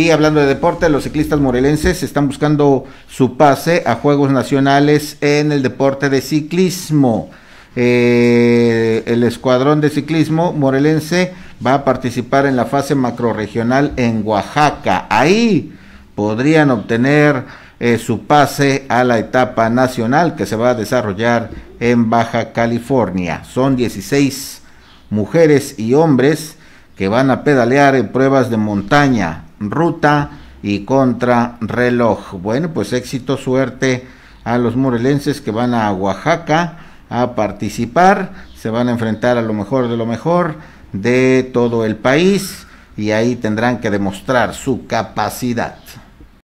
Y hablando de deporte, los ciclistas morelenses están buscando su pase a Juegos Nacionales en el deporte de ciclismo. Eh, el escuadrón de ciclismo morelense va a participar en la fase macroregional en Oaxaca. Ahí podrían obtener eh, su pase a la etapa nacional que se va a desarrollar en Baja California. Son 16 mujeres y hombres que van a pedalear en pruebas de montaña, ruta y contra reloj. Bueno, pues éxito, suerte a los morelenses que van a Oaxaca a participar, se van a enfrentar a lo mejor de lo mejor de todo el país y ahí tendrán que demostrar su capacidad.